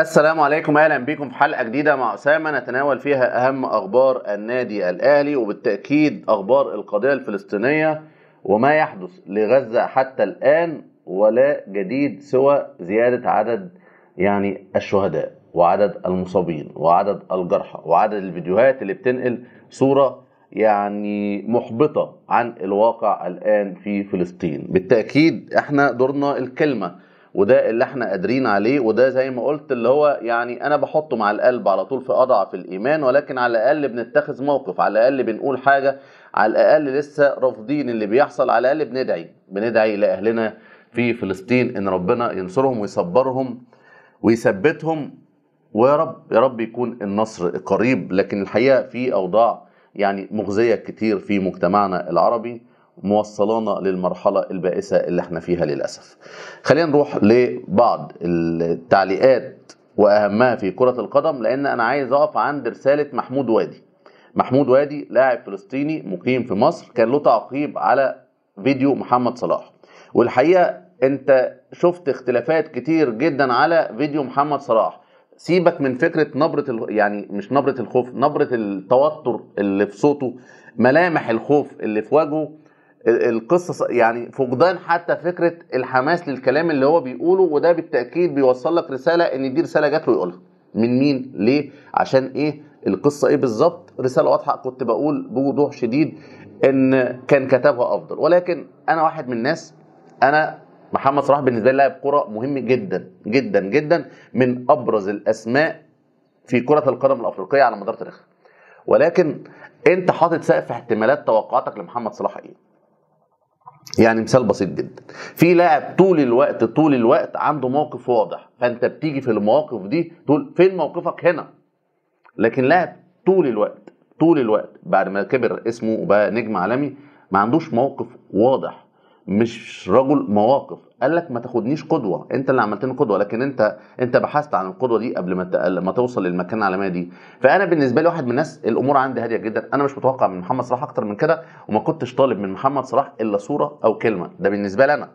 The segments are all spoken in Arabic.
السلام عليكم اهلا بكم في حلقه جديده مع اسامه نتناول فيها اهم اخبار النادي الاهلي وبالتاكيد اخبار القضيه الفلسطينيه وما يحدث لغزه حتى الان ولا جديد سوى زياده عدد يعني الشهداء وعدد المصابين وعدد الجرحى وعدد الفيديوهات اللي بتنقل صوره يعني محبطه عن الواقع الان في فلسطين بالتاكيد احنا دورنا الكلمه وده اللي احنا قادرين عليه وده زي ما قلت اللي هو يعني انا بحطه مع القلب على طول في اضعف الايمان ولكن على الاقل بنتخذ موقف على الاقل بنقول حاجه على الاقل لسه رافضين اللي بيحصل على الاقل بندعي بندعي لاهلنا في فلسطين ان ربنا ينصرهم ويصبرهم ويثبتهم ويا رب يا رب يكون النصر قريب لكن الحقيقه في اوضاع يعني مخزيه كتير في مجتمعنا العربي موصلانا للمرحلة البائسة اللي احنا فيها للأسف خلينا نروح لبعض التعليقات وأهمها في كرة القدم لأن أنا عايز أقف عند رسالة محمود وادي محمود وادي لاعب فلسطيني مقيم في مصر كان له تعقيب على فيديو محمد صلاح والحقيقة انت شفت اختلافات كتير جدا على فيديو محمد صلاح سيبك من فكره نبره يعني مش نبره الخوف نبره التوتر اللي في صوته ملامح الخوف اللي في وجهه القصه يعني فقدان حتى فكره الحماس للكلام اللي هو بيقوله وده بالتاكيد بيوصل لك رساله ان دي رساله جات له يقولها من مين ليه عشان ايه القصه ايه بالظبط رساله واضحه كنت بقول بوضوح شديد ان كان كتبها افضل ولكن انا واحد من الناس انا محمد صلاح بالنسبه لي لاعب كره مهم جدا جدا جدا من ابرز الاسماء في كره القدم الافريقيه على مدار تاريخها ولكن انت حاطط سقف احتمالات توقعاتك لمحمد صلاح ايه يعني مثال بسيط جدا في لاعب طول الوقت طول الوقت عنده موقف واضح فانت بتيجي في المواقف دي تقول فين موقفك هنا لكن لاعب طول الوقت طول الوقت بعد ما كبر اسمه وبقى نجم عالمي ما عندوش موقف واضح مش رجل مواقف قال لك ما تاخدنيش قدوه انت اللي عملتني قدوه لكن انت انت بحثت عن القدوه دي قبل ما ما توصل للمكانه العالميه دي فانا بالنسبه لي واحد من الناس الامور عندي هاديه جدا انا مش متوقع من محمد صلاح اكتر من كده وما كنتش طالب من محمد صلاح الا صوره او كلمه ده بالنسبه لي انا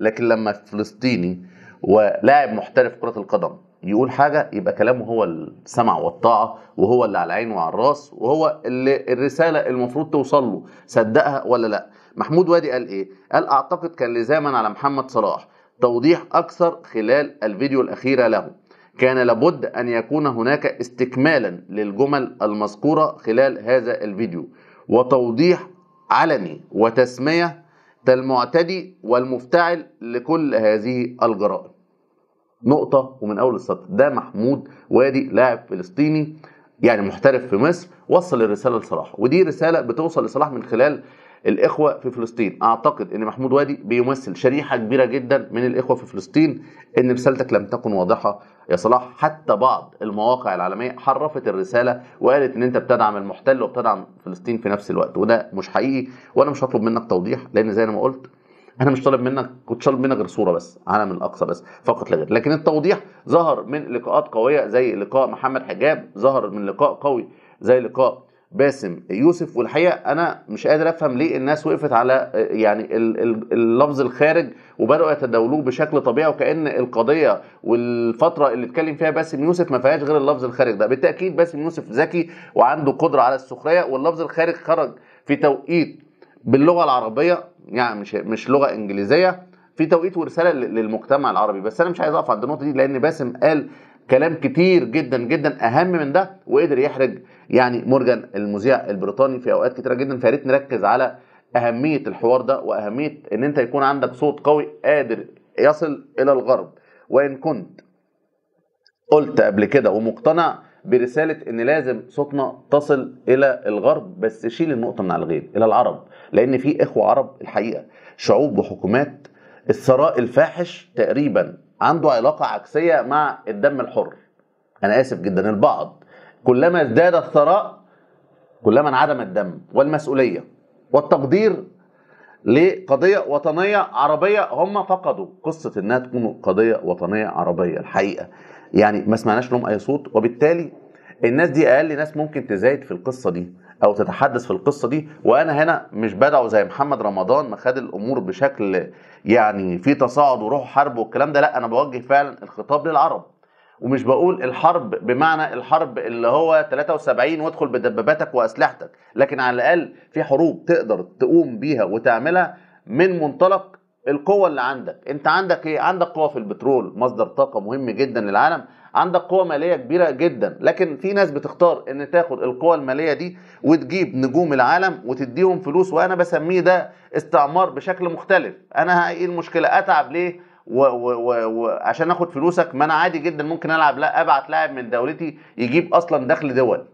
لكن لما فلسطيني ولاعب محترف كره القدم يقول حاجه يبقى كلامه هو السمع والطاعه وهو اللي على العين وعلى الراس وهو اللي الرساله المفروض توصل له صدقها ولا لا محمود وادي قال ايه قال اعتقد كان لزاما على محمد صلاح توضيح اكثر خلال الفيديو الاخيره له كان لابد ان يكون هناك استكمالا للجمل المذكوره خلال هذا الفيديو وتوضيح علني وتسميه المعتدي والمفتعل لكل هذه الجرائم نقطة ومن أول السطر ده محمود وادي لاعب فلسطيني يعني محترف في مصر وصل الرسالة لصلاح ودي رسالة بتوصل لصلاح من خلال الاخوه في فلسطين اعتقد ان محمود وادي بيمثل شريحه كبيره جدا من الاخوه في فلسطين ان رسالتك لم تكن واضحه يا صلاح حتى بعض المواقع العالميه حرفت الرساله وقالت ان انت بتدعم المحتل وبتدعم فلسطين في نفس الوقت وده مش حقيقي وانا مش هطلب منك توضيح لان زي ما قلت انا مش طالب منك كنت طالب منك غير صوره بس عالم الاقصى بس فقط لا غير لكن التوضيح ظهر من لقاءات قويه زي لقاء محمد حجاب ظهر من لقاء قوي زي لقاء باسم يوسف والحقيقه انا مش قادر افهم ليه الناس وقفت على يعني اللفظ الخارج وبداوا يتداولوه بشكل طبيعي وكان القضيه والفتره اللي اتكلم فيها باسم يوسف ما فيهاش غير اللفظ الخارج ده بالتاكيد باسم يوسف ذكي وعنده قدره على السخريه واللفظ الخارج خرج في توقيت باللغه العربيه يعني مش مش لغه انجليزيه في توقيت ورساله للمجتمع العربي بس انا مش عايز اقف عند النقطه دي لان باسم قال كلام كتير جدا جدا اهم من ده وقدر يحرج يعني مورجان المذيع البريطاني في اوقات كتيره جدا فياريت نركز على اهميه الحوار ده واهميه ان انت يكون عندك صوت قوي قادر يصل الى الغرب وان كنت قلت قبل كده ومقتنع برسالة ان لازم صوتنا تصل الى الغرب بس شيل النقطة من على الغيب الى العرب لان في اخوة عرب الحقيقة شعوب وحكومات الثراء الفاحش تقريبا عنده علاقة عكسية مع الدم الحر انا اسف جدا البعض كلما ازداد الثراء كلما انعدم الدم والمسؤولية والتقدير لقضية وطنية عربية هم فقدوا قصة انها تكون قضية وطنية عربية الحقيقة يعني ما سمعناش لهم اي صوت وبالتالي الناس دي اقل ناس ممكن تزايد في القصة دي او تتحدث في القصة دي وانا هنا مش بدعو زي محمد رمضان ما خد الامور بشكل يعني في تصاعد وروح حرب والكلام ده لا انا بوجه فعلا الخطاب للعرب ومش بقول الحرب بمعنى الحرب اللي هو 73 وادخل بدباباتك واسلحتك لكن على الاقل في حروب تقدر تقوم بيها وتعملها من منطلق القوة اللي عندك انت عندك ايه عندك قوة في البترول مصدر طاقة مهم جدا للعالم عندك قوة مالية كبيرة جدا لكن في ناس بتختار ان تاخد القوة المالية دي وتجيب نجوم العالم وتديهم فلوس وانا بسميه ده استعمار بشكل مختلف انا ايه المشكلة اتعب ليه وعشان اخد فلوسك ما انا عادي جدا ممكن العب لا ابعت لاعب من دولتي يجيب اصلا دخل دول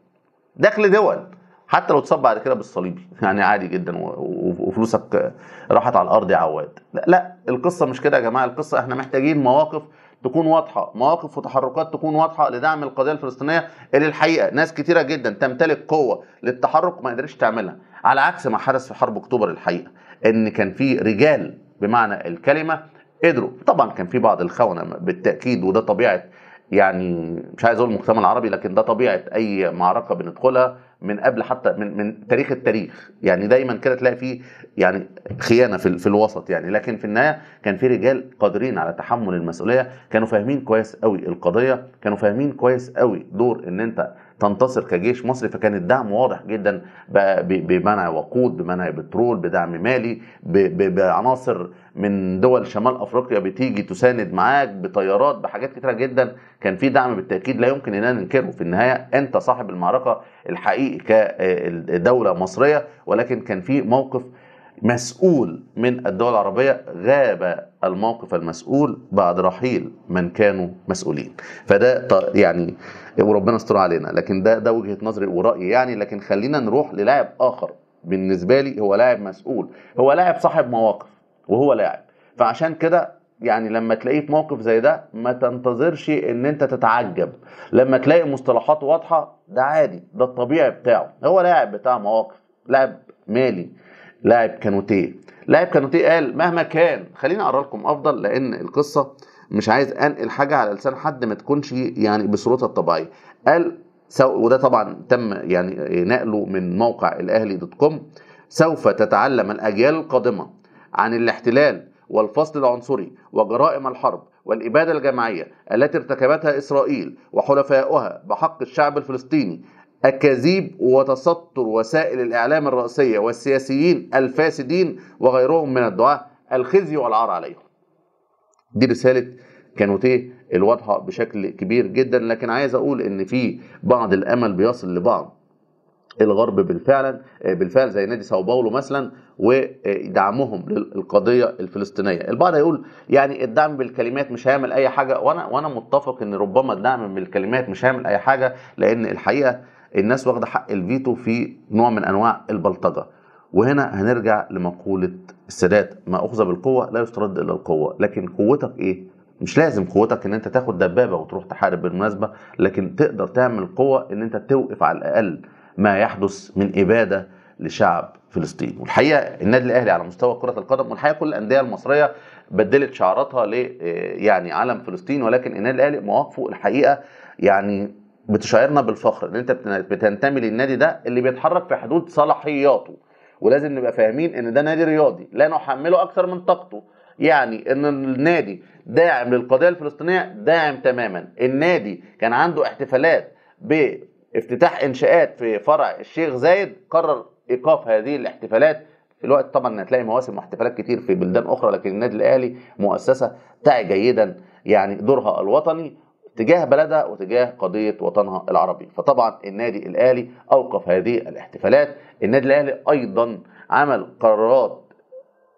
دخل دول حتى لو اتصاب بعد كده بالصليبي يعني عادي جدا وفلوسك راحت على الارض يا عواد لا, لا القصه مش كده يا جماعه القصه احنا محتاجين مواقف تكون واضحه مواقف وتحركات تكون واضحه لدعم القضيه الفلسطينيه اللي الحقيقه ناس كتيره جدا تمتلك قوه للتحرك ما قدرتش تعملها على عكس ما حدث في حرب اكتوبر الحقيقه ان كان في رجال بمعنى الكلمه قدروا طبعا كان في بعض الخونه بالتاكيد وده طبيعه يعني مش عايز اقول المجتمع العربي لكن ده طبيعه اي معركه بندخلها من قبل حتى من من تاريخ التاريخ يعني دايما كده تلاقي فيه يعني خيانه في, في الوسط يعني لكن في النهايه كان في رجال قادرين على تحمل المسؤوليه كانوا فاهمين كويس قوي القضيه كانوا فاهمين كويس قوي دور ان انت تنتصر كجيش مصري فكان الدعم واضح جدا بمنع وقود بمنع بترول بدعم مالي بعناصر من دول شمال افريقيا بتيجي تساند معاك بطيارات بحاجات كتيره جدا كان في دعم بالتاكيد لا يمكن ان ننكره في النهايه انت صاحب المعركه الحقيقي كدوله آه، مصريه ولكن كان في موقف مسؤول من الدول العربيه غاب الموقف المسؤول بعد رحيل من كانوا مسؤولين فده يعني وربنا يستر علينا لكن ده ده وجهه نظري ورايي يعني لكن خلينا نروح للاعب اخر بالنسبه لي هو لاعب مسؤول هو لاعب صاحب مواقف وهو لاعب فعشان كده يعني لما تلاقيه في موقف زي ده ما تنتظرش ان انت تتعجب لما تلاقي مصطلحات واضحه ده عادي ده الطبيعي بتاعه هو لاعب بتاع مواقف لاعب مالي لاعب كانوتيه لاعب كانوتي قال مهما كان خليني اقرا لكم افضل لان القصه مش عايز انقل حاجه على لسان حد ما تكونش يعني بصورتها الطبيعيه قال وده طبعا تم يعني نقله من موقع الاهلي دوت كوم سوف تتعلم الاجيال القادمه عن الاحتلال والفصل العنصري وجرائم الحرب والاباده الجماعيه التي ارتكبتها اسرائيل وحلفائها بحق الشعب الفلسطيني أكاذيب وتستر وسائل الإعلام الرئيسية والسياسيين الفاسدين وغيرهم من الدعاة الخزي والعار عليهم دي رسالة كانوتيه الواضحة بشكل كبير جدا لكن عايز أقول إن في بعض الأمل بيصل لبعض الغرب بالفعل بالفعل زي نادي ساو باولو مثلا ودعمهم للقضيه الفلسطينيه البعض هيقول يعني الدعم بالكلمات مش هيعمل اي حاجه وانا وانا متفق ان ربما الدعم بالكلمات مش هيعمل اي حاجه لان الحقيقه الناس واخده حق الفيتو في نوع من انواع البلطجه وهنا هنرجع لمقوله السادات ما اخذ بالقوه لا يسترد الا القوه لكن قوتك ايه مش لازم قوتك ان انت تاخد دبابه وتروح تحارب بالمناسبه لكن تقدر تعمل قوه ان انت توقف على الاقل ما يحدث من اباده لشعب فلسطين والحقيقه النادي الاهلي على مستوى كره القدم والحقيقه كل الانديه المصريه بدلت شعاراتها ل آه، يعني علم فلسطين ولكن النادي الاهلي مواقفه الحقيقه يعني بتشعرنا بالفخر ان انت بتنتمي للنادي ده اللي بيتحرك في حدود صلاحياته ولازم نبقى فاهمين ان ده نادي رياضي لا نحمله اكثر من طاقته يعني ان النادي داعم للقضيه الفلسطينيه داعم تماما النادي كان عنده احتفالات بافتتاح انشاءات في فرع الشيخ زايد قرر ايقاف هذه الاحتفالات في الوقت طبعا هتلاقي مواسم واحتفالات كتير في بلدان اخرى لكن النادي الاهلي مؤسسه تعي جيدا يعني دورها الوطني تجاه بلدها وتجاه قضية وطنها العربي فطبعا النادي الأهلي أوقف هذه الاحتفالات النادي الأهلي أيضا عمل قرارات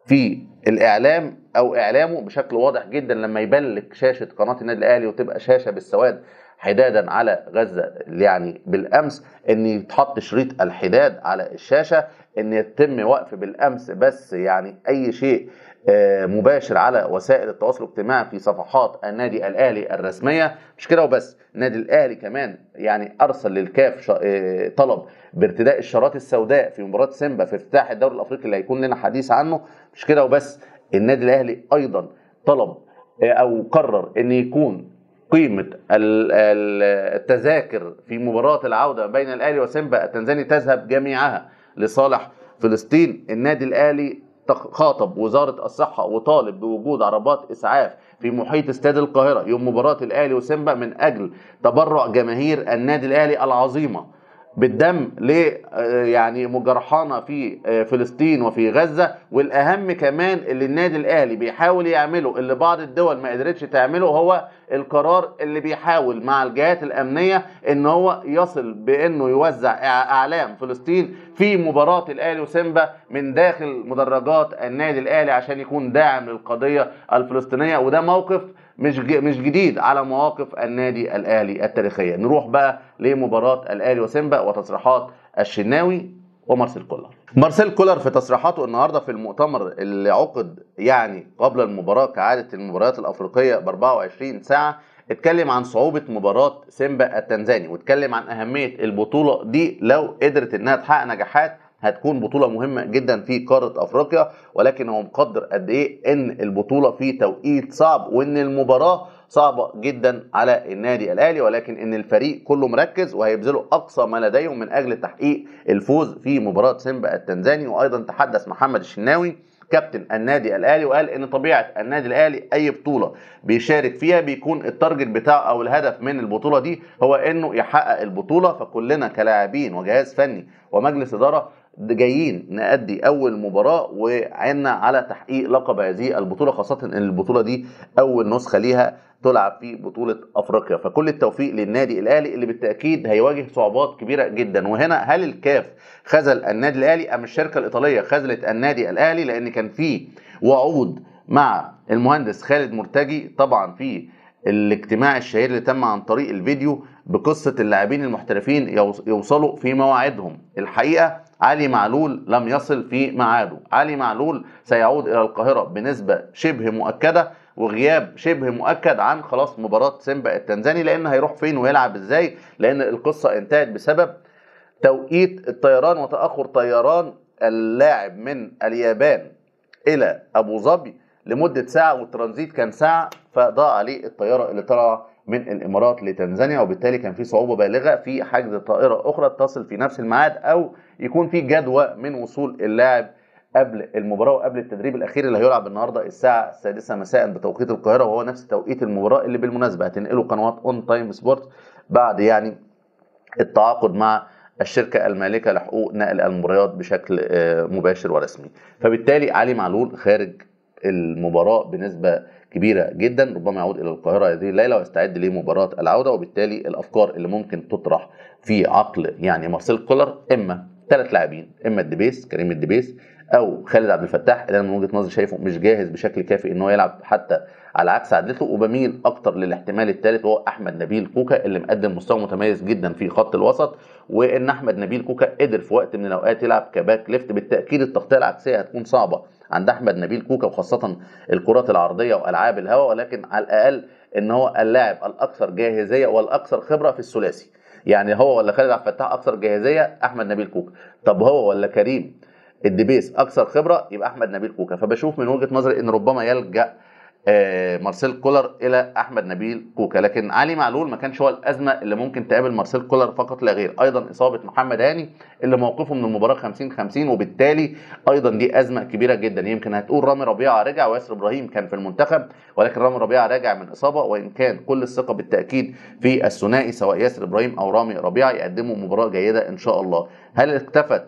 في الاعلام او اعلامه بشكل واضح جدا لما يبلك شاشه قناه النادي الاهلي وتبقى شاشه بالسواد حدادا على غزه يعني بالامس ان يتحط شريط الحداد على الشاشه ان يتم وقف بالامس بس يعني اي شيء آه، مباشر على وسائل التواصل الاجتماعي في صفحات النادي الاهلي الرسميه مش كده وبس النادي الاهلي كمان يعني ارسل للكاف آه، طلب بارتداء الشارات السوداء في مباراه سيمبا في افتتاح الدوري الافريقي اللي هيكون لنا حديث عنه مش كده وبس النادي الاهلي ايضا طلب آه، او قرر ان يكون قيمة التذاكر في مباراة العودة بين الأهلي وسيمبا التنزاني تذهب جميعها لصالح فلسطين النادي الأهلي خاطب وزاره الصحه وطالب بوجود عربات اسعاف في محيط استاد القاهره يوم مباراه الاهلي وسيمبا من اجل تبرع جماهير النادي الاهلي العظيمه بالدم ل آه، يعني مجرحانا في آه، فلسطين وفي غزه والاهم كمان اللي النادي الاهلي بيحاول يعمله اللي بعض الدول ما قدرتش تعمله هو القرار اللي بيحاول مع الجهات الامنيه ان هو يصل بانه يوزع اعلام فلسطين في مباراه الاهلي وسيمبا من داخل مدرجات النادي الاهلي عشان يكون داعم للقضيه الفلسطينيه وده موقف مش مش جديد على مواقف النادي الاهلي التاريخيه نروح بقى لمباراه الاهلي وسيمبا وتصريحات الشناوي ومارسيل كولر مارسيل كولر في تصريحاته النهارده في المؤتمر اللي عقد يعني قبل المباراه كعاده المباريات الافريقيه ب 24 ساعه اتكلم عن صعوبة مباراة سيمبا التنزاني واتكلم عن أهمية البطولة دي لو قدرت إنها تحقق نجاحات هتكون بطوله مهمه جدا في قاره افريقيا ولكن هو مقدر قد ايه ان البطوله في توقيت صعب وان المباراه صعبه جدا على النادي الاهلي ولكن ان الفريق كله مركز وهيبذلوا اقصى ما لديهم من اجل تحقيق الفوز في مباراه سيمبا التنزاني وايضا تحدث محمد الشناوي كابتن النادي الاهلي وقال ان طبيعه النادي الاهلي اي بطوله بيشارك فيها بيكون التارجت بتاعه او الهدف من البطوله دي هو انه يحقق البطوله فكلنا كلاعبين وجهاز فني ومجلس اداره جايين نأدي أول مباراة وعنا على تحقيق لقب هذه البطولة خاصة إن البطولة دي أول نسخة ليها تلعب في بطولة أفريقيا فكل التوفيق للنادي الأهلي اللي بالتأكيد هيواجه صعوبات كبيرة جدا وهنا هل الكاف خذل النادي الأهلي أم الشركة الإيطالية خذلت النادي الأهلي لأن كان في وعود مع المهندس خالد مرتجي طبعا في الاجتماع الشهير اللي تم عن طريق الفيديو بقصة اللاعبين المحترفين يوصلوا في مواعيدهم الحقيقة علي معلول لم يصل في ميعاده علي معلول سيعود إلى القاهرة بنسبة شبه مؤكدة وغياب شبه مؤكد عن خلاص مباراة سيمبا التنزاني لأن هيروح فين ويلعب إزاي لأن القصة انتهت بسبب توقيت الطيران وتأخر طيران اللاعب من اليابان إلى أبو ظبي لمدة ساعة والترانزيت كان ساعة فضاع عليه الطيارة اللي طلع من الامارات لتنزانيا وبالتالي كان في صعوبه بالغه في حجز طائره اخرى تصل في نفس الميعاد او يكون في جدوى من وصول اللاعب قبل المباراه وقبل التدريب الاخير اللي هيلعب النهارده الساعه السادسه مساء بتوقيت القاهره وهو نفس توقيت المباراه اللي بالمناسبه هتنقله قنوات اون تايم سبورت بعد يعني التعاقد مع الشركة المالكة لحقوق نقل المباريات بشكل آه، مباشر ورسمي فبالتالي علي معلول خارج المباراة بنسبة كبيره جدا ربما يعود الى القاهره هذه الليله ويستعد لمباراه العوده وبالتالي الافكار اللي ممكن تطرح في عقل يعني مارسيل كولر اما ثلاث لاعبين اما الدبيس كريم الدبيس او خالد عبد الفتاح اللي انا من وجهه نظري شايفه مش جاهز بشكل كافي ان هو يلعب حتى على عكس عدلته وبميل اكتر للاحتمال الثالث وهو احمد نبيل كوكا اللي مقدم مستوى متميز جدا في خط الوسط وان احمد نبيل كوكا قدر في وقت من الاوقات يلعب كباك ليفت بالتاكيد التغطيه العكسيه هتكون صعبه عند احمد نبيل كوكا وخاصه الكرات العرضيه والعاب الهواء ولكن على الاقل ان هو اللاعب الاكثر جاهزيه والاكثر خبره في الثلاثي يعني هو ولا خالد عبد الفتاح اكثر جاهزيه احمد نبيل كوكا طب هو ولا كريم الدبيس اكثر خبره يبقى احمد نبيل كوكا فبشوف من وجهه نظري ان ربما يلجا آه، مارسيل كولر الى احمد نبيل كوكا لكن علي معلول ما كانش هو الازمه اللي ممكن تقابل مارسيل كولر فقط لا غير ايضا اصابه محمد هاني اللي موقفه من المباراه 50 50 وبالتالي ايضا دي ازمه كبيره جدا يمكن هتقول رامي ربيعه رجع وياسر ابراهيم كان في المنتخب ولكن رامي ربيعه راجع من اصابه وان كان كل الثقه بالتاكيد في الثنائي سواء ياسر ابراهيم او رامي ربيعه يقدموا مباراه جيده ان شاء الله هل اكتفت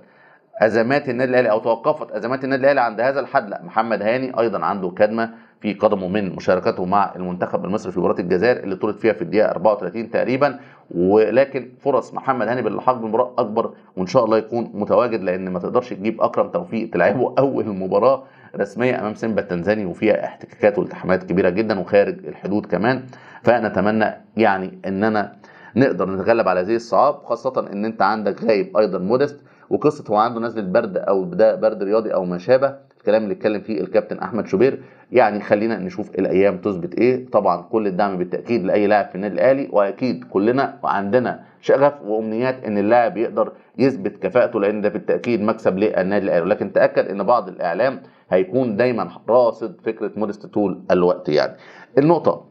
ازمات النادي الاهلي او توقفت ازمات النادي الاهلي عند هذا الحد لا محمد هاني ايضا عنده كدمه في قدمه من مشاركته مع المنتخب المصري في مباراه الجزائر اللي طرد فيها في الدقيقه 34 تقريبا ولكن فرص محمد هاني بالحق بمباراه اكبر وان شاء الله يكون متواجد لان ما تقدرش تجيب اكرم توفيق تلعبه اول مباراه رسميه امام سيمبا التنزاني وفيها احتكاكات والتحامات كبيره جدا وخارج الحدود كمان فنتمنى يعني اننا نقدر نتغلب على هذه الصعاب خاصه ان انت عندك غايب ايضا مودست وقصه هو عنده نزله برد او ده برد رياضي او ما شابه الكلام اللي اتكلم فيه الكابتن احمد شوبير يعني خلينا نشوف الايام تثبت ايه طبعا كل الدعم بالتاكيد لاي لاعب في النادي الاهلي واكيد كلنا عندنا شغف وامنيات ان اللاعب يقدر يثبت كفاءته لان ده بالتاكيد مكسب للنادي الاهلي ولكن تاكد ان بعض الاعلام هيكون دايما راصد فكره مودست طول الوقت يعني النقطه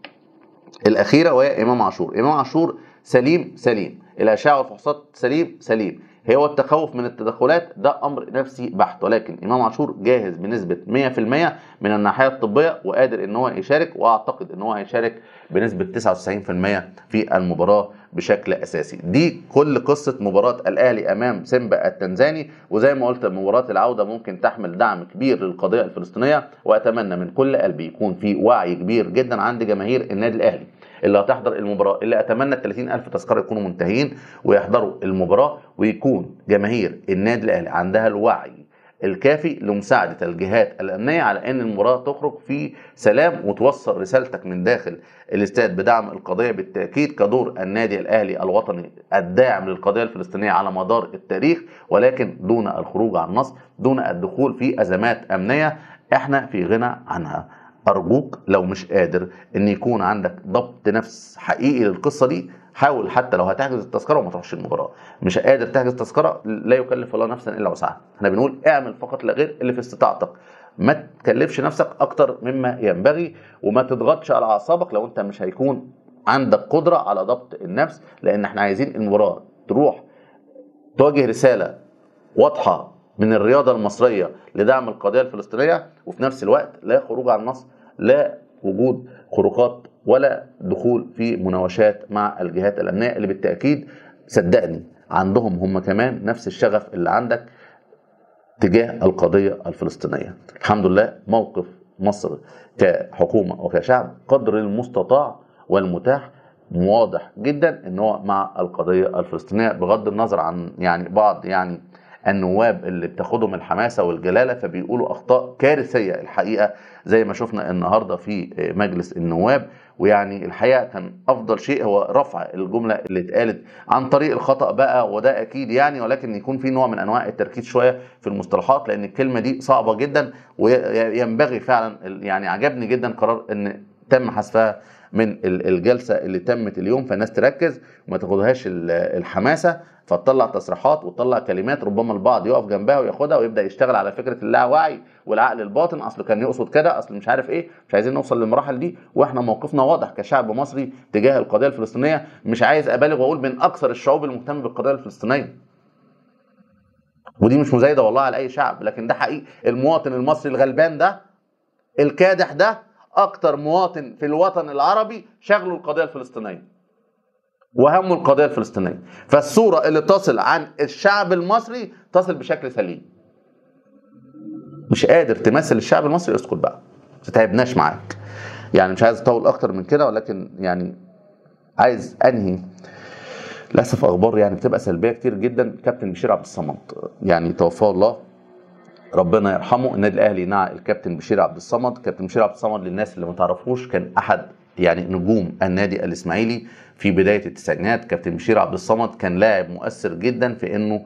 الاخيره وهي امام عاشور امام عاشور سليم سليم الاشعه والفحوصات سليم سليم هو التخوف من التدخلات ده امر نفسي بحت ولكن امام عاشور جاهز بنسبه 100% من الناحيه الطبيه وقادر ان هو يشارك واعتقد ان هو هيشارك بنسبه 99% في المباراه بشكل اساسي دي كل قصه مباراه الاهلي امام سيمبا التنزاني وزي ما قلت مباراه العوده ممكن تحمل دعم كبير للقضيه الفلسطينيه واتمنى من كل قلبي يكون في وعي كبير جدا عند جماهير النادي الاهلي اللي هتحضر المباراه اللي اتمنى ال 30000 تذكره يكونوا منتهين ويحضروا المباراه ويكون جماهير النادي الاهلي عندها الوعي الكافي لمساعدة الجهات الأمنية على أن المباراة تخرج في سلام وتوصل رسالتك من داخل الاستاد بدعم القضية بالتأكيد كدور النادي الأهلي الوطني الداعم للقضية الفلسطينية على مدار التاريخ ولكن دون الخروج عن النص دون الدخول في أزمات أمنية احنا في غنى عنها أرجوك لو مش قادر إن يكون عندك ضبط نفس حقيقي للقصة دي حاول حتى لو هتحجز التذكره وما تروحش المباراه مش قادر تحجز تذكره لا يكلف الله نفسا الا وسعها احنا بنقول اعمل فقط لا غير اللي في استطاعتك ما تكلفش نفسك اكتر مما ينبغي وما تضغطش على اعصابك لو انت مش هيكون عندك قدره على ضبط النفس لان احنا عايزين المباراه تروح تواجه رساله واضحه من الرياضه المصريه لدعم القضيه الفلسطينيه وفي نفس الوقت لا خروج عن النص لا وجود خروقات ولا دخول في مناوشات مع الجهات الامنيه اللي بالتاكيد صدقني عندهم هم كمان نفس الشغف اللي عندك تجاه القضيه الفلسطينيه. الحمد لله موقف مصر كحكومه وكشعب قدر المستطاع والمتاح واضح جدا ان هو مع القضيه الفلسطينيه بغض النظر عن يعني بعض يعني النواب اللي بتاخدهم الحماسه والجلاله فبيقولوا اخطاء كارثيه الحقيقه زي ما شفنا النهارده في مجلس النواب ويعني الحقيقه كان افضل شيء هو رفع الجمله اللي اتقالت عن طريق الخطا بقى وده اكيد يعني ولكن يكون في نوع من انواع التركيز شويه في المصطلحات لان الكلمه دي صعبه جدا وينبغي فعلا يعني عجبني جدا قرار ان تم حذفها من الجلسه اللي تمت اليوم فالناس تركز وما تاخدهاش الحماسه فتطلع تصريحات وتطلع كلمات ربما البعض يقف جنبها وياخدها ويبدا يشتغل على فكره اللاوعي والعقل الباطن اصل كان يقصد كده اصل مش عارف ايه مش عايزين نوصل للمراحل دي واحنا موقفنا واضح كشعب مصري تجاه القضيه الفلسطينيه مش عايز ابالغ واقول من اكثر الشعوب المهتمه بالقضيه الفلسطينيه ودي مش مزايده والله على اي شعب لكن ده حقيقي المواطن المصري الغلبان ده الكادح ده اكتر مواطن في الوطن العربي شغله القضيه الفلسطينيه وهم القضيه الفلسطينيه فالصوره اللي تصل عن الشعب المصري تصل بشكل سليم مش قادر تمثل الشعب المصري اسكت بقى ما تعبناش معاك يعني مش عايز اطول اكتر من كده ولكن يعني عايز انهي للاسف اخبار يعني بتبقى سلبيه كتير جدا كابتن بشير عبد الصمد يعني توفاه الله ربنا يرحمه النادي الاهلي نعى الكابتن بشير عبد الصمد كابتن بشير عبد الصمد للناس اللي ما تعرفوش كان احد يعني نجوم النادي الاسماعيلي في بدايه التسعينات كابتن بشير عبد الصمد كان لاعب مؤثر جدا في انه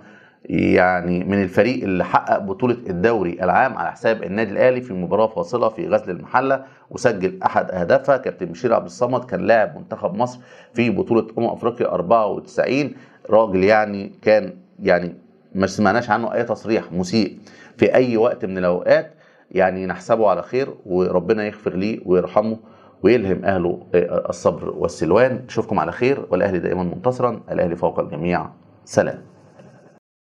يعني من الفريق اللي حقق بطولة الدوري العام على حساب النادي الأهلي في مباراة فاصلة في غزل المحلة وسجل أحد أهدافها كابتن بشير عبد الصمد كان لاعب منتخب مصر في بطولة أمم أفريقيا 94 راجل يعني كان يعني ما سمعناش عنه اي تصريح مسيء في اي وقت من الاوقات يعني نحسبه على خير وربنا يغفر ليه ويرحمه ويلهم اهله آه، الصبر والسلوان اشوفكم على خير والاهلي دائما منتصرا الاهلي فوق الجميع سلام